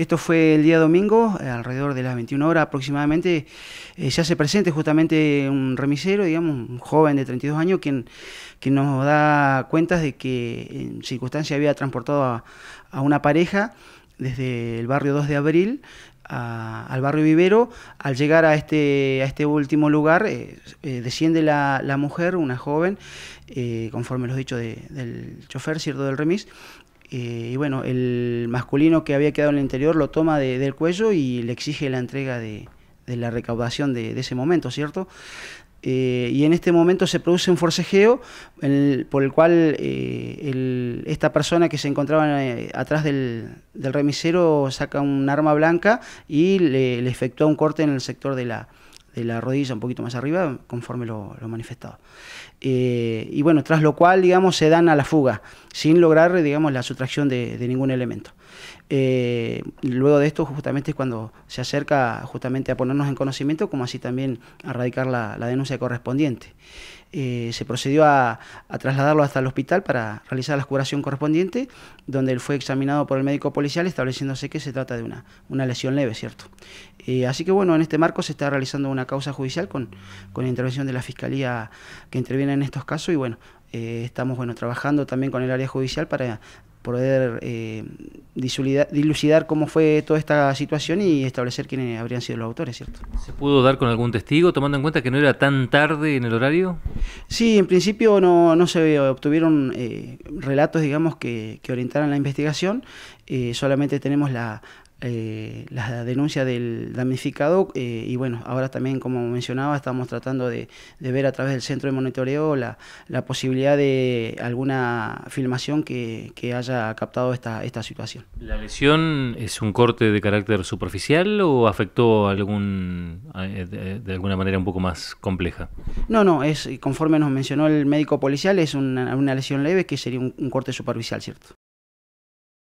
Esto fue el día domingo, eh, alrededor de las 21 horas aproximadamente, eh, ya se hace presente justamente un remisero, digamos, un joven de 32 años, quien, nos da cuentas de que en circunstancia había transportado a, una pareja desde el barrio 2 de abril al barrio Vivero. Al llegar a este, a este último lugar, eh, desciende la, mujer, una joven, conforme los dichos del chofer, cierto, del remis, eh, y bueno, el masculino que había quedado en el interior lo toma del cuello y le exige la entrega de, la recaudación de, ese momento, ¿cierto? Eh, y en este momento se produce un forcejeo por el cual eh, esta persona que se encontraba atrás del, remisero saca un arma blanca y le, le efectúa un corte en el sector de la, de la rodilla un poquito más arriba, conforme lo, lo manifestado. Eh, y bueno, tras lo cual, digamos, se dan a la fuga, sin lograr, digamos, la sustracción de, ningún elemento. Eh, luego de esto, justamente es cuando se acerca justamente a ponernos en conocimiento, como así también a radicar la, denuncia correspondiente. Eh, se procedió a, trasladarlo hasta el hospital para realizar la curación correspondiente, donde él fue examinado por el médico policial, estableciéndose que se trata de una, una lesión leve, ¿cierto? Eh, así que bueno, en este marco se está realizando una causa judicial con, la intervención de la Fiscalía que interviene en estos casos y bueno, eh, estamos bueno, trabajando también con el área judicial para poder eh, dilucidar, cómo fue toda esta situación y establecer quiénes habrían sido los autores, ¿cierto? ¿Se pudo dar con algún testigo, tomando en cuenta que no era tan tarde en el horario? Sí, en principio no, no se obtuvieron relatos, digamos, que, que, orientaran la investigación. solamente tenemos la, eh, la denuncia del damnificado eh, y bueno, ahora también como mencionaba estamos tratando de, ver a través del centro de monitoreo la, posibilidad de alguna filmación que, haya captado esta, esta situación. ¿La lesión es un corte de carácter superficial o afectó algún, eh, de, alguna manera un poco más compleja? No, no, es conforme nos mencionó el médico policial es una, lesión leve que sería un corte superficial, ¿cierto?